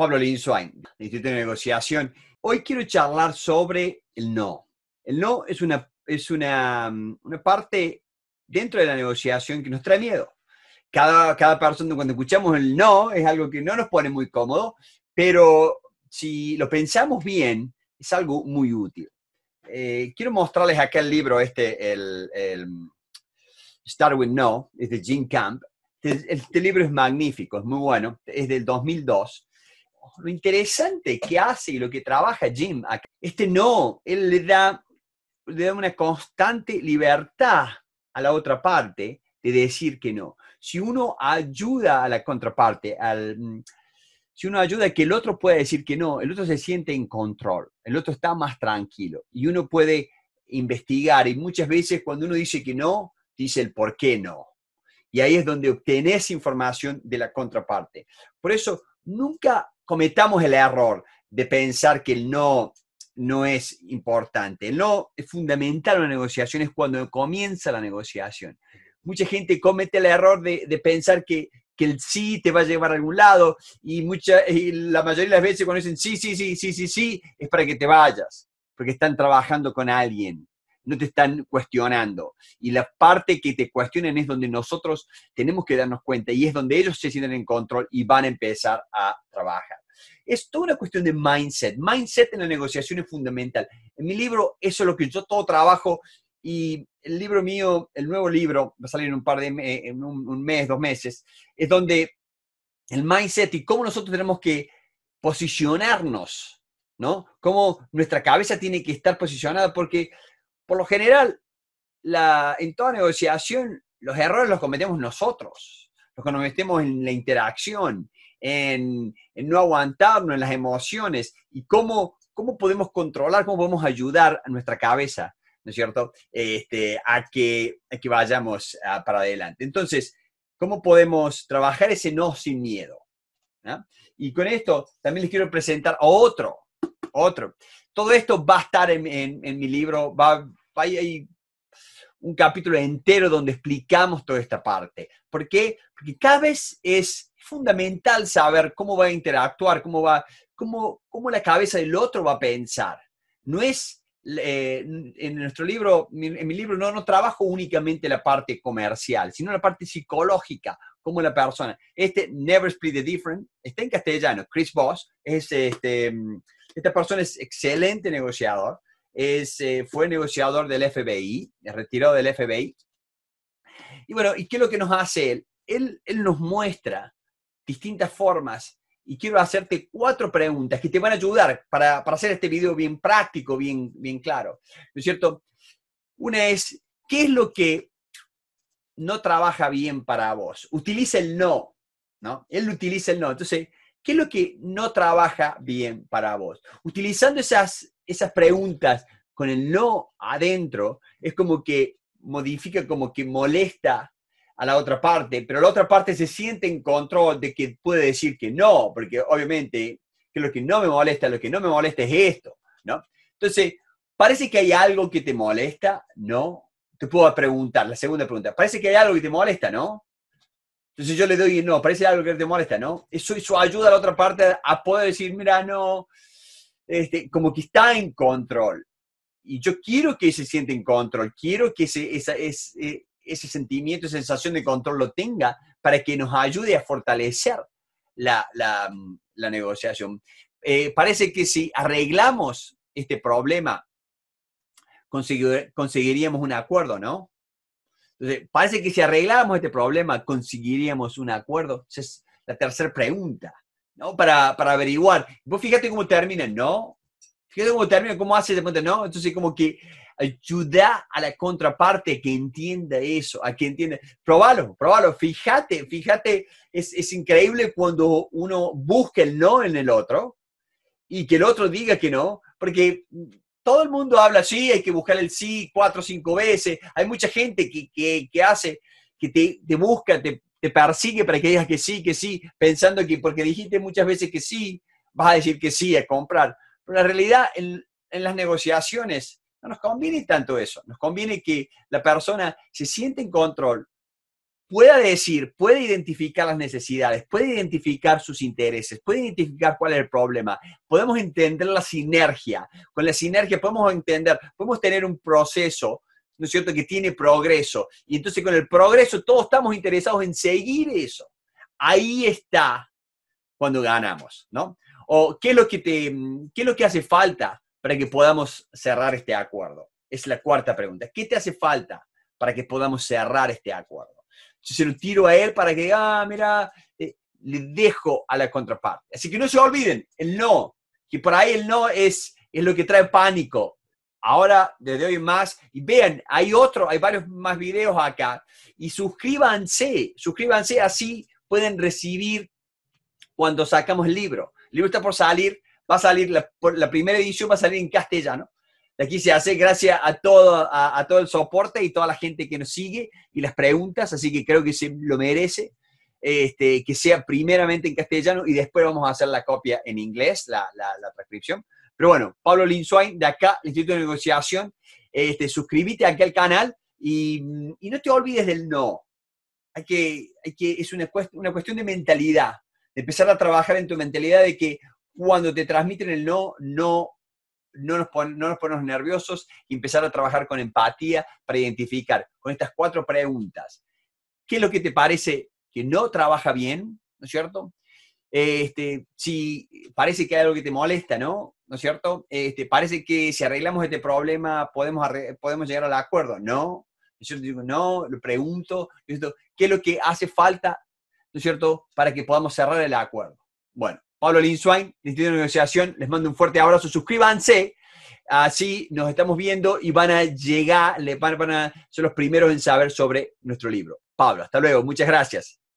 Pablo Linswain, Instituto de Negociación. Hoy quiero charlar sobre el no. El no es una, es una, parte dentro de la negociación que nos trae miedo. Cada, cada persona, cuando escuchamos el no, es algo que no nos pone muy cómodo, pero si lo pensamos bien, es algo muy útil. Eh, quiero mostrarles acá el libro, este, el, el Start With No, es de Jim Camp. este, este libro es magnífico, es muy bueno, es del 2002 lo interesante que hace y lo que trabaja Jim Este no, él le da, le da una constante libertad a la otra parte de decir que no. Si uno ayuda a la contraparte, al, mm, si uno ayuda que el otro pueda decir que no, el otro se siente en control, el otro está más tranquilo y uno puede investigar. Y muchas veces cuando uno dice que no, dice el por qué no. Y ahí es donde obtenés información de la contraparte. Por eso, nunca cometamos el error de pensar que el no no es importante. El no es fundamental en la negociación, es cuando comienza la negociación. Mucha gente comete el error de, pensar que, el sí te va a llevar a algún lado y, mucha, y la mayoría de las veces cuando dicen sí, sí, sí, sí, sí, sí, es para que te vayas, porque están trabajando con alguien no te están cuestionando. Y la parte que te cuestionan es donde nosotros tenemos que darnos cuenta y es donde ellos se sienten en control y van a empezar a trabajar. Es toda una cuestión de mindset. Mindset en la negociación es fundamental. En mi libro, eso es lo que yo todo trabajo y el libro mío, el nuevo libro, va a salir en un par de en un mes, dos meses, es donde el mindset y cómo nosotros tenemos que posicionarnos, ¿no? Cómo nuestra cabeza tiene que estar posicionada, porque por lo general, la, en toda negociación, los errores los cometemos nosotros, los cometemos en la interacción, en, no aguantarnos, en las emociones y cómo, cómo podemos controlar, cómo podemos ayudar a nuestra cabeza, ¿no es cierto?, este, a, que, que vayamos ah, para adelante. Entonces, ¿cómo podemos trabajar ese no sin miedo? ¿Ah? Y con esto también les quiero presentar otro, otro. Todo esto va a estar en, en, en mi libro, va, hay, hay un capítulo entero donde explicamos toda esta parte. ¿Por qué? Porque cada vez es fundamental saber cómo va a interactuar, cómo, va, cómo, cómo la cabeza del otro va a pensar. No es, eh, en nuestro libro, en mi libro no, no trabajo únicamente la parte comercial, sino la parte psicológica, cómo la persona. Este Never Split the Different está en castellano, Chris Voss, es este, mm, esta persona es excelente negociador eh, fue negociador del FBI, retirado del FBI. Y bueno, ¿y qué es lo que nos hace él? Él, él nos muestra distintas formas y quiero hacerte cuatro preguntas que te van a ayudar para, hacer este video bien práctico, bien, bien claro. ¿No es cierto? Una es, ¿qué es lo que no trabaja bien para vos? Utiliza el no, ¿no? Él utiliza el no. Entonces, ¿qué es lo que no trabaja bien para vos? Utilizando esas esas preguntas con el no adentro, es como que modifica, como que molesta a la otra parte, pero la otra parte se siente en control de que puede decir que no, porque obviamente que lo que no me molesta, lo que no me molesta es esto, ¿no? Entonces, parece que hay algo que te molesta, ¿no? Te puedo preguntar, la segunda pregunta, parece que hay algo que te molesta, ¿no? Entonces yo le doy, no, parece algo que te molesta, ¿no? Eso, eso ayuda a la otra parte a poder decir, mira, no, este, como que está en control. Y yo quiero que se siente en control, quiero que ese, esa, ese, eh, ese sentimiento, sensación de control lo tenga para que nos ayude a fortalecer la, negociación. Eh, parece que si arreglamos este problema, conseguiríamos un acuerdo, ¿no? parece que si arreglamos este problema, conseguiríamos un acuerdo. Esa es la tercera pregunta. Para, averiguar. Vos fíjate cómo termina, ¿no? Fíjate cómo termina, cómo hace de cuenta, ¿no? Entonces, como que ayuda a la contraparte que entienda eso, a que entienda. Probalo, probalo, fíjate, fíjate, es, increíble cuando uno busca el no en el otro y que el otro diga que no, porque todo el mundo habla sí, hay que buscar el sí cuatro o cinco veces, hay mucha gente que, que, hace, que te, te busca, te, te persigue para que digas que sí, que sí, pensando que porque dijiste muchas veces que sí, vas a decir que sí a comprar. Pero la realidad en, las negociaciones no nos conviene tanto eso, nos conviene que la persona se siente en control, pueda decir, puede identificar las necesidades, puede identificar sus intereses, puede identificar cuál es el problema. Podemos entender la sinergia. Con la sinergia podemos entender, podemos tener un proceso ¿no es cierto?, que tiene progreso. Y entonces con el progreso todos estamos interesados en seguir eso. Ahí está cuando ganamos, ¿no? O qué es lo que, te, qué es lo que hace falta para que podamos cerrar este acuerdo. Es la cuarta pregunta. ¿Qué te hace falta para que podamos cerrar este acuerdo? Si se lo tiro a él para que, ah, mira, eh, le dejo a la contraparte. Así que no se olviden, el no, que por ahí el no es, es lo que trae pánico ahora desde hoy más. Y vean, hay otro, hay varios más videos acá. Y suscríbanse, suscríbanse, así pueden recibir cuando sacamos el libro. El libro está por salir, va a salir, la, primera edición va a salir en castellano. De aquí se hace gracias a todo, el soporte y toda la gente que nos sigue y las preguntas, así que creo que se lo merece. Este, que sea primeramente en castellano y después vamos a hacer la copia en inglés, la transcripción. Pero bueno, Pablo Linsuain, de acá, Instituto de Negociación, este, suscríbete aquí al canal y, no te olvides del no. Hay que, hay que, es una, una cuestión de mentalidad, de empezar a trabajar en tu mentalidad de que cuando te transmiten el no, no, no nos, no nos ponemos nerviosos y empezar a trabajar con empatía para identificar con estas cuatro preguntas. ¿Qué es lo que te parece que no trabaja bien? ¿No es cierto? Este, si parece que hay algo que te molesta, ¿no? ¿no es cierto? Este, parece que si arreglamos este problema podemos, podemos llegar al acuerdo. No, yo digo, no, lo pregunto, ¿qué es lo que hace falta, ¿no es cierto?, para que podamos cerrar el acuerdo. Bueno, Pablo Linswain, Instituto de Negociación, les mando un fuerte abrazo, suscríbanse, así nos estamos viendo y van a llegar, van a ser los primeros en saber sobre nuestro libro. Pablo, hasta luego, muchas gracias.